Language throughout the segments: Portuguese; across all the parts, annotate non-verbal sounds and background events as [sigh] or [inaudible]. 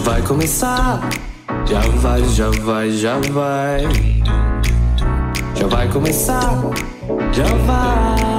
já vai começar. Já vai, já vai, já vai. Já vai começar. Já vai.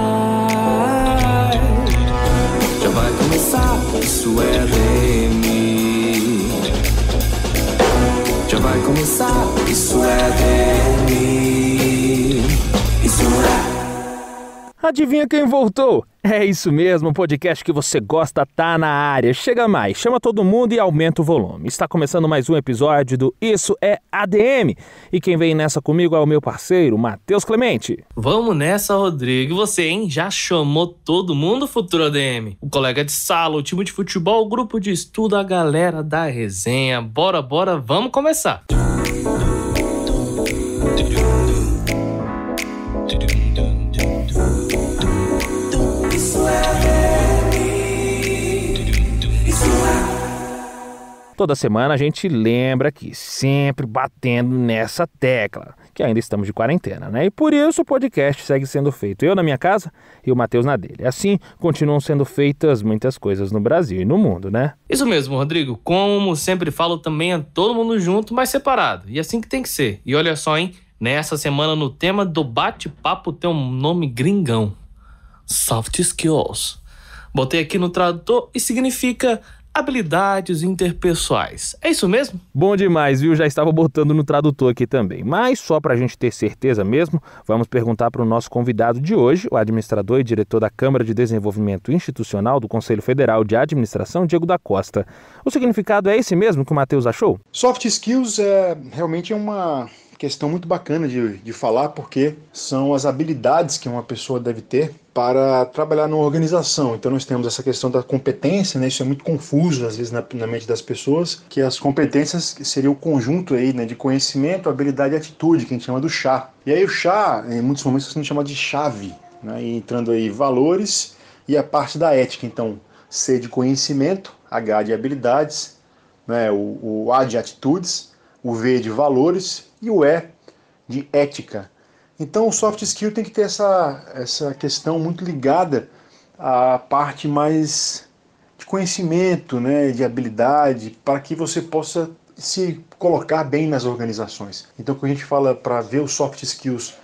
Adivinha quem voltou? É isso mesmo, o podcast que você gosta tá na área. Chega mais, chama todo mundo e aumenta o volume. Está começando mais um episódio do Isso é ADM. E quem vem nessa comigo é o meu parceiro, Matheus Clemente. Vamos nessa, Rodrigo. E você, hein? Já chamou todo mundo, futuro ADM? O colega de sala, o time de futebol, o grupo de estudo, a galera da resenha. Bora, bora, vamos começar. Música Toda semana a gente lembra aqui, sempre batendo nessa tecla, que ainda estamos de quarentena, né? E por isso o podcast segue sendo feito. Eu na minha casa e o Matheus na dele. Assim continuam sendo feitas muitas coisas no Brasil e no mundo, né? Isso mesmo, Rodrigo. Como sempre falo também, é todo mundo junto, mas separado. E assim que tem que ser. E olha só, hein? Nessa semana, no tema do bate-papo, tem um nome gringão: Soft Skills. Botei aqui no tradutor e significa habilidades interpessoais. É isso mesmo? Bom demais, viu? Já estava botando no tradutor aqui também. Mas só para a gente ter certeza mesmo, vamos perguntar para o nosso convidado de hoje, o administrador e diretor da Câmara de Desenvolvimento Institucional do Conselho Federal de Administração, Diego da Costa. O significado é esse mesmo que o Matheus achou? Soft skills é realmente é uma questão muito bacana de, de falar, porque são as habilidades que uma pessoa deve ter para trabalhar numa organização. Então nós temos essa questão da competência, né? Isso é muito confuso às vezes na, na mente das pessoas, que as competências seria o conjunto aí, né, de conhecimento, habilidade e atitude, que a gente chama do chá. E aí o chá, em muitos momentos a gente chama de chave, né? E entrando aí valores e a parte da ética, então C de conhecimento, H de habilidades, né, o, o A de atitudes o V é de valores e o E de ética. Então o soft skill tem que ter essa, essa questão muito ligada à parte mais de conhecimento, né, de habilidade, para que você possa se colocar bem nas organizações. Então quando a gente fala para ver os soft skills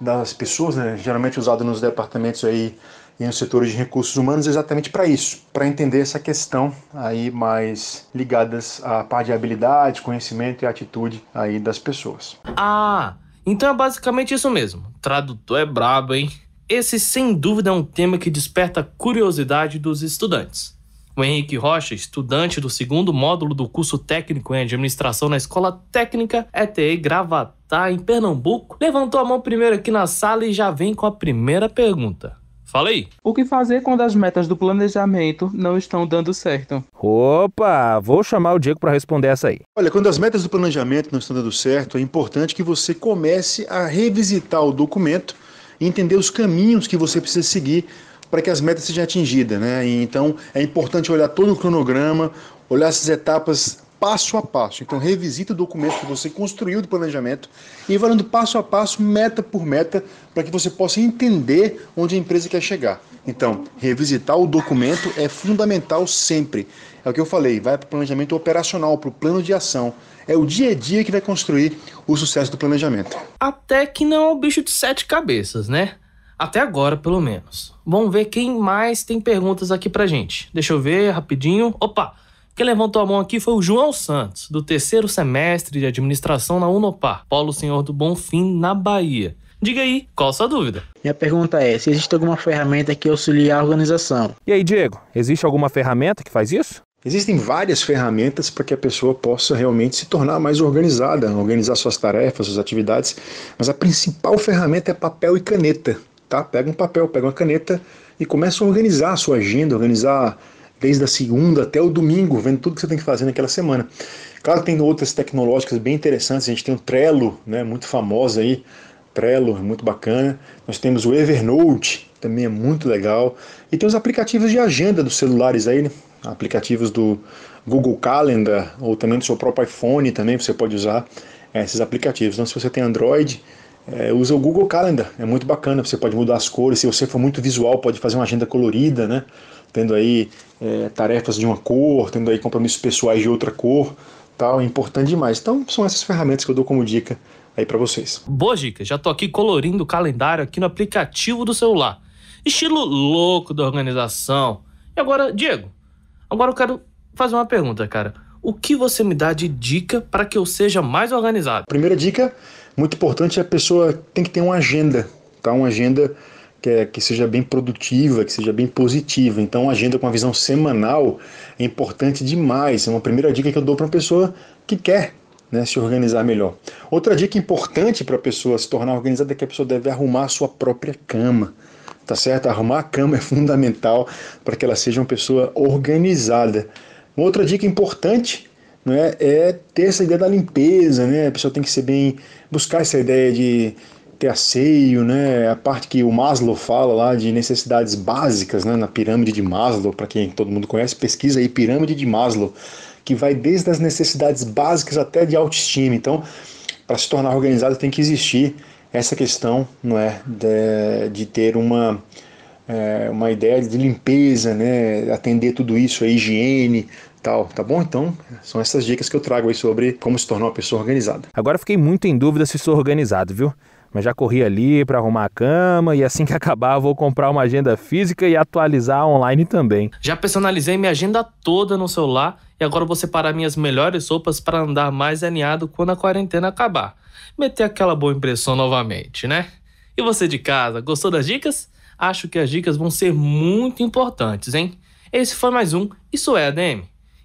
das pessoas, né, geralmente usado nos departamentos aí e no setor de recursos humanos exatamente para isso, para entender essa questão aí mais ligadas à parte de habilidade, conhecimento e atitude aí das pessoas. Ah, então é basicamente isso mesmo. Tradutor é brabo, hein? Esse sem dúvida é um tema que desperta a curiosidade dos estudantes. O Henrique Rocha, estudante do segundo módulo do curso técnico em administração na Escola Técnica ETE Gravatá, em Pernambuco, levantou a mão primeiro aqui na sala e já vem com a primeira pergunta. Fala aí. O que fazer quando as metas do planejamento não estão dando certo? Opa, vou chamar o Diego para responder essa aí. Olha, quando as metas do planejamento não estão dando certo, é importante que você comece a revisitar o documento e entender os caminhos que você precisa seguir para que as metas sejam atingidas, né? Então é importante olhar todo o cronograma, olhar essas etapas passo a passo. Então, revisita o documento que você construiu do planejamento e vai dando passo a passo, meta por meta, para que você possa entender onde a empresa quer chegar. Então, revisitar o documento é fundamental sempre. É o que eu falei, vai para o planejamento operacional, para o plano de ação. É o dia a dia que vai construir o sucesso do planejamento. Até que não é o bicho de sete cabeças, né? Até agora, pelo menos. Vamos ver quem mais tem perguntas aqui para gente. Deixa eu ver rapidinho. Opa! Quem levantou a mão aqui foi o João Santos, do terceiro semestre de administração na Unopar, Polo Senhor do Bonfim, na Bahia. Diga aí, qual a sua dúvida? Minha pergunta é: se existe alguma ferramenta que auxilie a organização? E aí, Diego, existe alguma ferramenta que faz isso? Existem várias ferramentas para que a pessoa possa realmente se tornar mais organizada, organizar suas tarefas, suas atividades, mas a principal ferramenta é papel e caneta. Tá? Pega um papel, pega uma caneta e começa a organizar a sua agenda, organizar desde a segunda até o domingo, vendo tudo que você tem que fazer naquela semana. Claro que tem outras tecnológicas bem interessantes, a gente tem o Trello, né, muito famoso aí, Trello, é muito bacana. Nós temos o Evernote, também é muito legal. E tem os aplicativos de agenda dos celulares aí, né? aplicativos do Google Calendar ou também do seu próprio iPhone também, você pode usar é, esses aplicativos. Então se você tem Android, é, usa o Google Calendar, é muito bacana, você pode mudar as cores, se você for muito visual, pode fazer uma agenda colorida, né? tendo aí é, tarefas de uma cor, tendo aí compromissos pessoais de outra cor, tal, é importante demais. Então são essas ferramentas que eu dou como dica aí para vocês. Boa dica, já tô aqui colorindo o calendário aqui no aplicativo do celular. Estilo louco da organização. E agora, Diego, agora eu quero fazer uma pergunta, cara. O que você me dá de dica para que eu seja mais organizado? Primeira dica, muito importante, é a pessoa tem que ter uma agenda, tá? Uma agenda que, é, que seja bem produtiva, que seja bem positiva. Então, agenda com uma visão semanal é importante demais. É uma primeira dica que eu dou para uma pessoa que quer né, se organizar melhor. Outra dica importante para a pessoa se tornar organizada é que a pessoa deve arrumar a sua própria cama. Tá certo? Arrumar a cama [laughs] é fundamental para que ela seja uma pessoa organizada. Uma outra dica importante né, é ter essa ideia da limpeza, né? A pessoa tem que ser bem. buscar essa ideia de ter asseio, né? A parte que o Maslow fala lá de necessidades básicas, né? Na pirâmide de Maslow, para quem todo mundo conhece, pesquisa aí pirâmide de Maslow, que vai desde as necessidades básicas até de autoestima. Então, para se tornar organizado tem que existir essa questão, não é, de, de ter uma é, uma ideia de limpeza, né? Atender tudo isso, a higiene, tal, tá bom? Então, são essas dicas que eu trago aí sobre como se tornar uma pessoa organizada. Agora fiquei muito em dúvida se sou organizado, viu? mas já corri ali para arrumar a cama e assim [laughs] que acabar vou comprar uma agenda física e atualizar online também. Já personalizei minha agenda toda no celular e agora vou separar minhas melhores roupas para andar mais alinhado quando a quarentena acabar. Meter aquela boa impressão novamente, né? E você de casa, gostou das dicas? Acho que as dicas vão ser muito importantes, hein? Esse foi mais um Isso é ADM.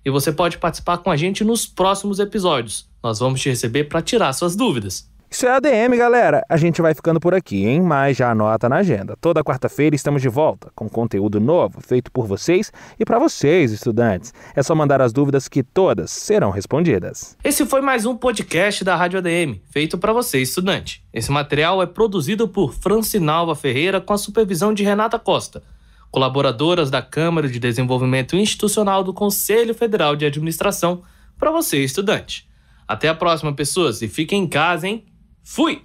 E você pode participar com a gente nos próximos episódios. Nós vamos te receber para tirar suas dúvidas. Isso é ADM, galera. A gente vai ficando por aqui, hein? Mas já anota na agenda. Toda quarta-feira estamos de volta com conteúdo novo feito por vocês e para vocês, estudantes. É só mandar as dúvidas que todas serão respondidas. Esse foi mais um podcast da Rádio ADM, feito para você, estudante. Esse material é produzido por Francinalva Ferreira com a supervisão de Renata Costa, colaboradoras da Câmara de Desenvolvimento Institucional do Conselho Federal de Administração, para você, estudante. Até a próxima, pessoas, e fiquem em casa, hein? Fui!